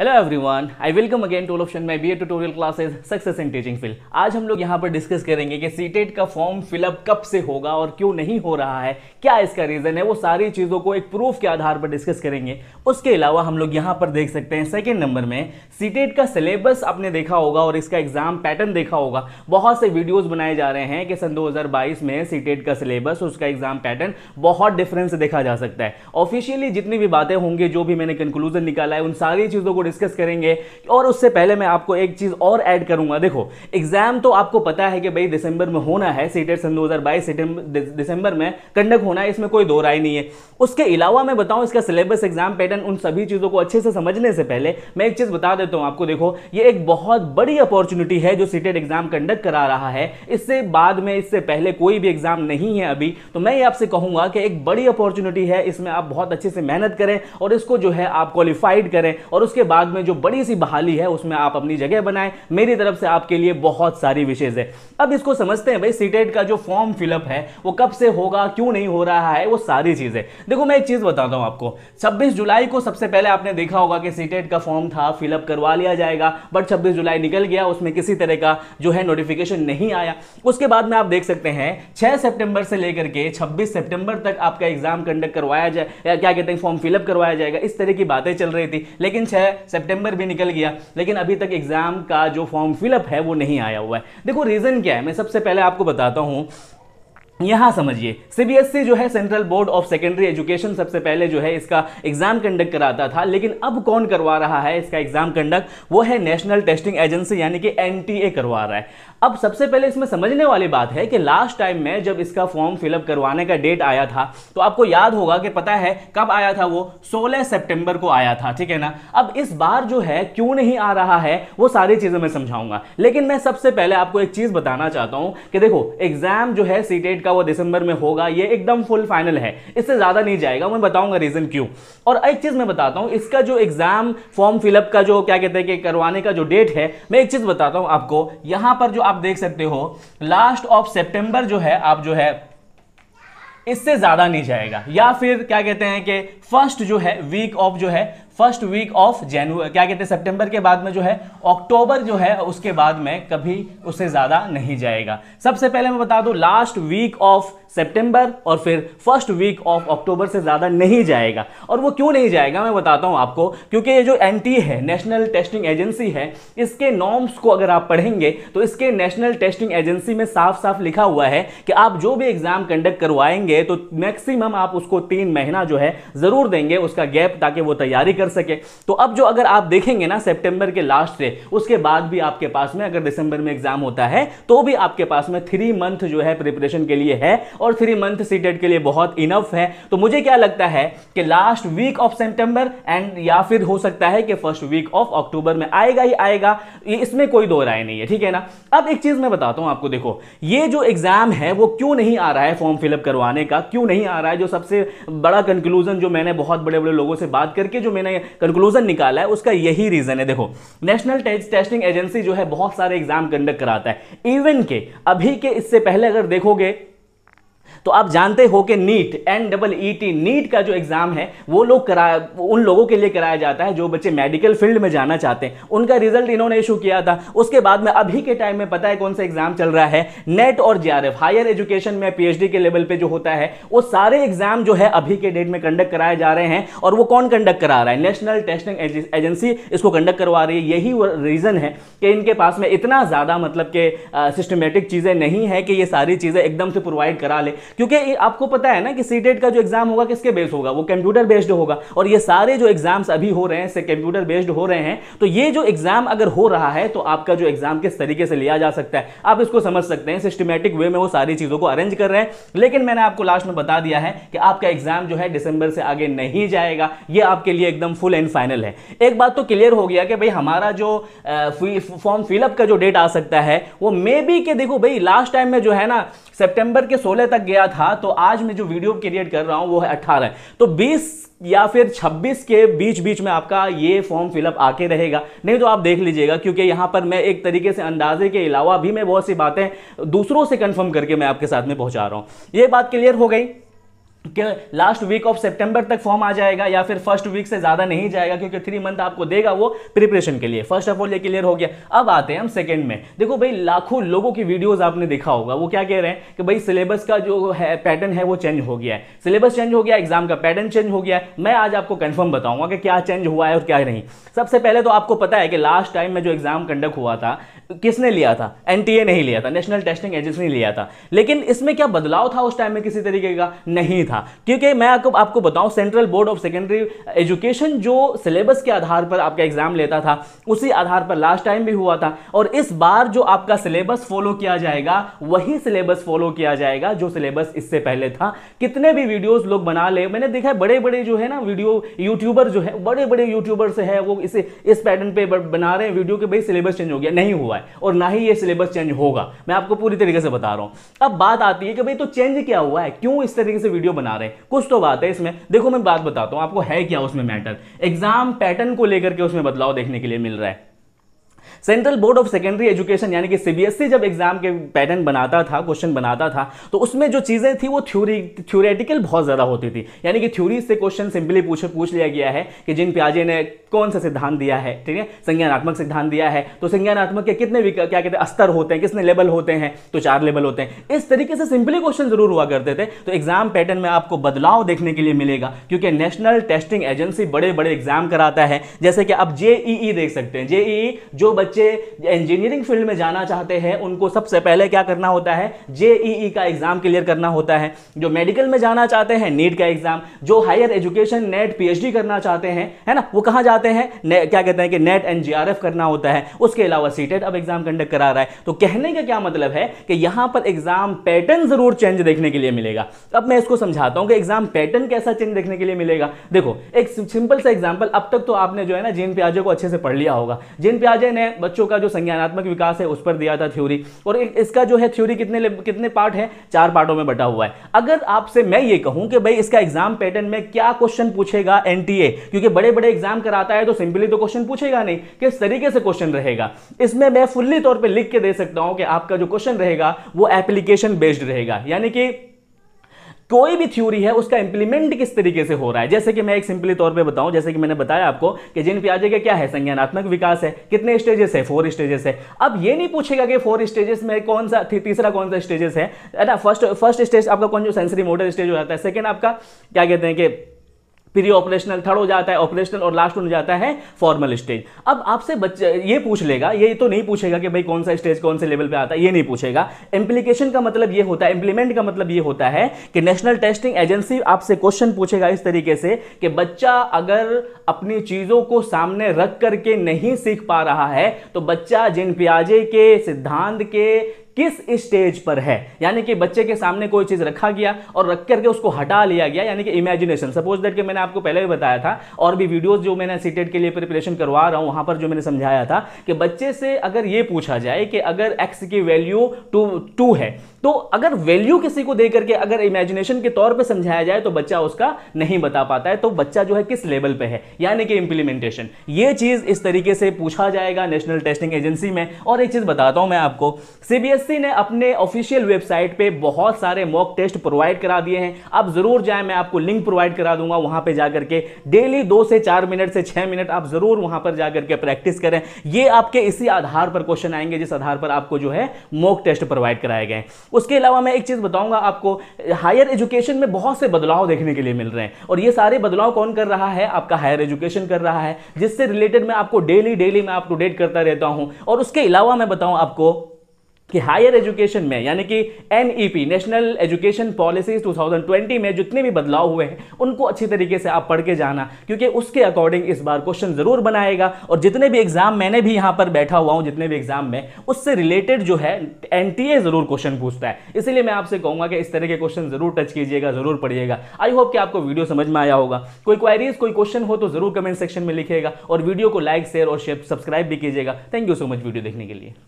hello everyone I welcome again to option my B tutorial classes success in teaching field आज हम लोग यहाँ पर डिस्कस करेंगे कि सी e का फॉर्म फिलअप कब से होगा और क्यों नहीं हो रहा है क्या इसका रीज़न है वो सारी चीज़ों को एक प्रूफ के आधार पर डिस्कस करेंगे उसके अलावा हम लोग यहाँ पर देख सकते हैं सेकेंड नंबर में सी e का सिलेबस आपने देखा होगा और इसका एग्जाम पैटर्न देखा होगा बहुत से वीडियोज़ बनाए जा रहे हैं कि सन दो में सी e का सिलेबस उसका एग्जाम पैटर्न बहुत डिफरेंस देखा जा सकता है ऑफिशियली जितनी भी बातें होंगी जो भी मैंने कंक्लूजन निकाला है उन सारी चीज़ों को डिस्कस करेंगे और उससे पहले मैं आपको एक चीज़ और ऐड करूंगा देखो एग्जाम तो आपको पता है कि भाई दिसंबर में होना है सीटेट सन 2022 दिसंबर में कंडक्ट होना है इसमें कोई दो राय नहीं है उसके अलावा मैं बताऊं इसका सिलेबस एग्जाम पैटर्न उन सभी चीज़ों को अच्छे से समझने से पहले मैं एक चीज़ बता देता हूं आपको देखो ये एक बहुत बड़ी अपॉर्चुनिटी है जो सीटेट एग्जाम कंडक्ट करा रहा है इससे बाद में इससे पहले कोई भी एग्जाम नहीं है अभी तो मैं ये आपसे कहूंगा कि एक बड़ी अपॉर्चुनिटी है इसमें आप बहुत अच्छे से मेहनत करें और इसको जो है आप क्वालिफाइड करें और उसके बाद बाद में जो बड़ी सी बहाली है उसमें आप अपनी जगह बनाएं मेरी तरफ से आपके लिए बहुत सारी विशेष है अब इसको समझते हैं भाई सीटेट e का जो फॉर्म फिलअप है वो कब से होगा क्यों नहीं हो रहा है वो सारी चीज़ें देखो मैं एक चीज़ बताता हूं आपको छब्बीस जुलाई को सबसे पहले आपने देखा होगा कि सीटेट e का फॉर्म था फिलअप करवा लिया जाएगा बट छब्बीस जुलाई निकल गया उसमें किसी तरह का जो है नोटिफिकेशन नहीं आया उसके बाद में आप देख सकते हैं छह सेप्टेंबर से लेकर के छब्बीस सेप्टेंबर तक आपका एग्जाम कंडक्ट करवाया जाए क्या कहते हैं फॉर्म फिलअप करवाया जाएगा इस तरह की बातें चल रही थी लेकिन छह सेप्टेंबर भी निकल गया लेकिन अभी तक एग्जाम का जो फॉर्म फिलअप है वो नहीं आया हुआ है देखो रीज़न क्या है मैं सबसे पहले आपको बताता हूँ यहां समझिए सीबीएसई e जो है central board of secondary education सबसे पहले जो है इसका एग्जाम कंडक्ट कराता था लेकिन अब कौन करवा रहा है इसका एग्जाम कंडक्ट वो है नेशनल टेस्टिंग एजेंसी यानी कि एनटीए करवा रहा है अब सबसे पहले इसमें समझने वाली बात है कि लास्ट टाइम में जब इसका फॉर्म फिलअप करवाने का डेट आया था तो आपको याद होगा कि पता है कब आया था वो सोलह सेप्टेंबर को आया था ठीक है ना अब इस बार जो है क्यों नहीं आ रहा है वो सारी चीज़ें मैं समझाऊंगा लेकिन मैं सबसे पहले आपको एक चीज़ बताना चाहता हूँ कि देखो एग्जाम जो है सीटेट का वो दिसंबर में होगा ये एकदम फुल फाइनल है इससे ज़्यादा नहीं जाएगा मैं बताऊंगा रीज़न क्यों और एक चीज़ मैं बताता हूँ इसका जो एग्ज़ाम फॉर्म फिलअप का जो क्या कहते हैं कि करवाने का जो डेट है मैं एक चीज़ बताता हूँ आपको यहाँ पर जो आप देख सकते हो लास्ट ऑफ सेप्टेम्बर जो है आप जो है इससे ज़्यादा नहीं जाएगा या फिर क्या कहते हैं कि फर्स्ट जो है वीक ऑफ जो है फर्स्ट वीक ऑफ जनवरी क्या कहते हैं सितंबर के बाद में जो है अक्टूबर जो है उसके बाद में कभी उससे ज़्यादा नहीं जाएगा सबसे पहले मैं बता दूं लास्ट वीक ऑफ सितंबर और फिर फर्स्ट वीक ऑफ अक्टूबर से ज़्यादा नहीं जाएगा और वो क्यों नहीं जाएगा मैं बताता हूँ आपको क्योंकि ये जो एन है नेशनल टेस्टिंग एजेंसी है इसके नॉर्म्स को अगर आप पढ़ेंगे तो इसके नेशनल टेस्टिंग एजेंसी में साफ साफ लिखा हुआ है कि आप जो भी एग्ज़ाम कंडक्ट करवाएंगे तो मैक्सिमम आप उसको तीन महीना जो है ज़रूर देंगे उसका गैप ताकि वो तैयारी कर कर सके तो अब जो अगर आप देखेंगे ना सेप्टेंबर के लास्ट से उसके बाद भी आपके पास में अगर दिसंबर में एग्जाम होता है तो भी आपके पास में थ्री मंथ जो है प्रिपरेशन के लिए है और थ्री मंथ सी के लिए बहुत इनफ है तो मुझे क्या लगता है कि last week of September end या फिर हो सकता है कि फर्स्ट वीक ऑफ अक्टूबर में आएगा ही आएगा इसमें कोई दो राय नहीं है ठीक है ना अब एक चीज मैं बताता हूं आपको देखो ये जो एग्जाम है वो क्यों नहीं आ रहा है फॉर्म फिलअप करवाने का क्यों नहीं आ रहा है जो सबसे बड़ा कंक्लूजन जो मैंने बहुत बड़े बड़े लोगों से बात करके जो मैंने कंक्लूजन निकाला है उसका यही रीजन है देखो नेशनल टेस्टिंग एजेंसी जो है बहुत सारे एग्जाम कंडक्ट कराता है इवन के अभी के इससे पहले अगर देखोगे तो आप जानते हो कि NEET N double E T NEET का जो एग्ज़ाम है वो लोग करा उन लोगों के लिए कराया जाता है जो बच्चे मेडिकल फील्ड में जाना चाहते हैं उनका रिजल्ट इन्होंने इशू किया था उसके बाद में अभी के टाइम में पता है कौन सा एग्ज़ाम चल रहा है नेट और जे हायर एजुकेशन में पी के लेवल पर जो होता है वो सारे एग्ज़ाम जो है अभी के डेट में कंडक्ट कराए जा रहे हैं और वो कौन कंडक्ट करा रहा है नेशनल टेस्टिंग एजेंसी इसको कंडक्ट करवा रही है यही रीज़न है कि इनके पास में इतना ज़्यादा मतलब के सिस्टमेटिक चीज़ें नहीं है कि ये सारी चीज़ें एकदम से प्रोवाइड करा ले क्योंकि आपको पता है ना कि सी e का जो एग्जाम होगा किसके बेस होगा वो कंप्यूटर बेस्ड होगा और ये सारे जो एग्जाम्स अभी हो रहे हैं से कंप्यूटर बेस्ड हो रहे हैं तो ये जो एग्जाम अगर हो रहा है तो आपका जो एग्जाम किस तरीके से लिया जा सकता है आप इसको समझ सकते हैं सिस्टमेटिक वे में वो सारी चीज़ों को अरेंज कर रहे हैं लेकिन मैंने आपको लास्ट में बता दिया है कि आपका एग्जाम जो है दिसंबर से आगे नहीं जाएगा ये आपके लिए एकदम फुल एंड फाइनल है एक बात तो क्लियर हो गया कि भाई हमारा जो फॉर्म फिलअप का जो डेट आ सकता है वो मे बी के देखो भाई लास्ट टाइम में जो है ना सेप्टेंबर के सोलह तक गया क्या था तो आज मैं जो वीडियो क्रिएट कर रहा हूं वो है अट्ठारह तो बीस या फिर 26 के बीच बीच में आपका ये फॉर्म फिलअप आके रहेगा नहीं तो आप देख लीजिएगा क्योंकि यहां पर मैं एक तरीके से अंदाजे के अलावा भी मैं बहुत सी बातें दूसरों से कंफर्म करके मैं आपके साथ में पहुंचा रहा हूं ये बात क्लियर हो गई कि लास्ट वीक ऑफ सितंबर तक फॉर्म आ जाएगा या फिर फर्स्ट वीक से ज़्यादा नहीं जाएगा क्योंकि थ्री मंथ आपको देगा वो प्रिपरेशन के लिए फर्स्ट ऑफ ऑल ये क्लियर हो गया अब आते हैं हम सेकंड में देखो भाई लाखों लोगों की वीडियोस आपने देखा होगा वो क्या कह रहे हैं कि भाई सिलेबस का जो है पैटर्न है वो चेंज हो गया है सिलेबस चेंज हो गया एग्जाम का पैटर्न चेंज हो गया मैं आज आपको कन्फर्म बताऊंगा कि क्या चेंज हुआ है और क्या नहीं सबसे पहले तो आपको पता है कि लास्ट टाइम में जो एग्जाम कंडक्ट हुआ था किसने लिया था एन नहीं लिया था नेशनल टेस्टिंग एजेंसी ने लिया था लेकिन इसमें क्या बदलाव था उस टाइम में किसी तरीके का नहीं था था क्योंकि मैं आपको आपको बताऊं central board of secondary education जो सिलेबस के आधार पर आपका एग्जाम लेता था उसी आधार पर लास्ट टाइम भी हुआ था और इस बार जो आपका सिलेबस फॉलो किया जाएगा वही सिलेबस फॉलो किया जाएगा जो सिलेबस इससे पहले था कितने भी वीडियोस लोग बना ले मैंने देखा है बड़े बड़े जो है ना वीडियो यूट्यूबर जो है बड़े बड़े यूट्यूबर से है वो इसे इस पैटर्न पर बना रहे हैं वीडियो के भाई सिलेबस चेंज हो गया नहीं हुआ है और ना ही ये सिलेबस चेंज होगा मैं आपको पूरी तरीके से बता रहा हूँ अब बात आती है कि भाई तो चेंज क्या हुआ है क्यों इस तरीके से वीडियो बना रहे कुछ तो बात है इसमें देखो मैं बात बताता हूँ आपको है क्या उसमें मैटर एग्जाम पैटर्न को लेकर के उसमें बदलाव देखने के लिए मिल रहा है central board of secondary education यानी कि सीबीएसई e जब एग्जाम के पैटर्न बनाता था क्वेश्चन बनाता था तो उसमें जो चीज़ें थी वो थ्योरी थ्योरेटिकल बहुत ज़्यादा होती थी यानी कि थ्योरी से क्वेश्चन सिंपली पूछ पूछ लिया गया है कि जिन प्याजे ने कौन सा सिद्धांत दिया है ठीक है संज्ञानात्मक सिद्धांत दिया है तो संज्ञानात्मक के कितने क्या कहते हैं स्तर होते हैं कितने लेवल होते हैं तो चार लेवल होते हैं इस तरीके से सिंपली क्वेश्चन जरूर हुआ करते थे तो एग्जाम पैटर्न में आपको बदलाव देखने के लिए मिलेगा क्योंकि नेशनल टेस्टिंग एजेंसी बड़े बड़े एग्जाम कराता है जैसे कि आप जेईई e e देख सकते हैं जेईई जो बच्चे बच्चे इंजीनियरिंग फील्ड में जाना चाहते हैं उनको सबसे पहले क्या करना होता है जेईई का एग्जाम क्लियर करना होता है जो मेडिकल में जाना चाहते हैं नीट का एग्जाम जो हायर एजुकेशन नेट पीएचडी करना चाहते हैं है ना वो कहां जाते हैं क्या कहते हैं कि नेट एंड जीआरएफ करना होता है उसके अलावा सीटेट e अब एग्जाम कंडक्ट करा रहा है तो कहने का क्या मतलब है कि यहां पर एग्जाम पैटर्न जरूर चेंज देखने के लिए मिलेगा अब मैं इसको समझाता हूँ कि एग्जाम पैटर्न कैसा चेंज देखने के लिए मिलेगा देखो एक सिंपल सा एग्जाम्पल अब तक तो आपने जो है ना जीन प्याजे को अच्छे से पढ़ लिया होगा जीन प्याजे ने बच्चों का जो संज्ञानात्मक विकास है उस पर दिया था थ्योरी और इसका जो है थ्योरी कितने कितने पार्ट है चार पार्टों में बटा हुआ है अगर आपसे मैं ये कहूं कि भाई इसका एग्जाम पैटर्न में क्या क्वेश्चन पूछेगा एनटीए क्योंकि बड़े बड़े एग्जाम कराता है तो सिंपली तो क्वेश्चन पूछेगा नहीं किस तरीके से क्वेश्चन रहेगा इसमें मैं फुल्ली तौर पर लिख के दे सकता हूं कि आपका जो क्वेश्चन रहेगा वो एप्लीकेशन बेस्ड रहेगा यानी कि कोई भी थ्योरी है उसका इंप्लीमेंट किस तरीके से हो रहा है जैसे कि मैं एक सिंपली तौर पे बताऊं जैसे कि मैंने बताया आपको कि जिन प्याजे का क्या है संज्ञानात्मक विकास है कितने स्टेजेस है फोर स्टेजेस है अब ये नहीं पूछेगा कि फोर स्टेजेस में कौन सा तीसरा कौन सा स्टेजेस है ना फर्स्ट फर्स्ट स्टेज आपका कौन जो सेंसरी मोटर स्टेज हो जाता है सेकेंड आपका क्या कहते हैं कि प्री ऑपरेशनल थर्ड हो जाता है ऑपरेशनल और लास्ट हो जाता है फॉर्मल स्टेज अब आपसे बच्चा ये पूछ लेगा ये तो नहीं पूछेगा कि भाई कौन सा स्टेज कौन से लेवल पे आता है ये नहीं पूछेगा इंप्लीकेशन का मतलब ये होता है इम्प्लीमेंट का मतलब ये होता है कि नेशनल टेस्टिंग एजेंसी आपसे क्वेश्चन पूछेगा इस तरीके से कि बच्चा अगर अपनी चीज़ों को सामने रख करके नहीं सीख पा रहा है तो बच्चा जिन प्याजे के सिद्धांत के किस स्टेज पर है यानी कि बच्चे के सामने कोई चीज़ रखा गया और रख करके उसको हटा लिया गया यानी कि इमेजिनेशन सपोज दैट कि मैंने आपको पहले भी बताया था और भी वीडियोज जो मैंने सीटेट के लिए प्रिपरेशन करवा रहा हूँ वहाँ पर जो मैंने समझाया था कि बच्चे से अगर ये पूछा जाए कि अगर एक्स की वैल्यू टू टू है तो अगर वैल्यू किसी को देकर के अगर इमेजिनेशन के तौर पे समझाया जाए तो बच्चा उसका नहीं बता पाता है तो बच्चा जो है किस लेवल पे है यानी कि इंप्लीमेंटेशन ये चीज इस तरीके से पूछा जाएगा नेशनल टेस्टिंग एजेंसी में और एक चीज बताता हूं मैं आपको सीबीएसई e ने अपने ऑफिशियल वेबसाइट पर बहुत सारे मॉक टेस्ट प्रोवाइड करा दिए हैं आप जरूर जाए मैं आपको लिंक प्रोवाइड करा दूंगा वहां पर जाकर के डेली दो से चार मिनट से छह मिनट आप जरूर वहां पर जाकर के प्रैक्टिस करें ये आपके इसी आधार पर क्वेश्चन आएंगे जिस आधार पर आपको जो है मॉक टेस्ट प्रोवाइड कराए गए उसके अलावा मैं एक चीज़ बताऊंगा आपको हायर एजुकेशन में बहुत से बदलाव देखने के लिए मिल रहे हैं और ये सारे बदलाव कौन कर रहा है आपका हायर एजुकेशन कर रहा है जिससे रिलेटेड मैं आपको डेली डेली मैं आप अपडेट करता रहता हूँ और उसके अलावा मैं बताऊँ आपको कि हायर एजुकेशन में यानी कि एनईपी नेशनल एजुकेशन पॉलिसीज 2020 में जितने भी बदलाव हुए हैं उनको अच्छी तरीके से आप पढ़ के जाना क्योंकि उसके अकॉर्डिंग इस बार क्वेश्चन ज़रूर बनाएगा और जितने भी एग्ज़ाम मैंने भी यहां पर बैठा हुआ हूं जितने भी एग्ज़ाम में उससे रिलेटेड जो है एन ज़रूर क्वेश्चन पूछता है इसीलिए मैं आपसे कहूँगा कि इस तरह के क्वेश्चन ज़रूर टच कीजिएगा ज़रूर पढ़िएगा आई होप कि आपको वीडियो समझ में आया होगा कोई क्वारीज कोई क्वेश्चन हो तो ज़रूर कमेंट सेक्शन में लिखिएगा और वीडियो को लाइक शेयर और सब्सक्राइब भी कीजिएगा thank you so much video देखने के लिए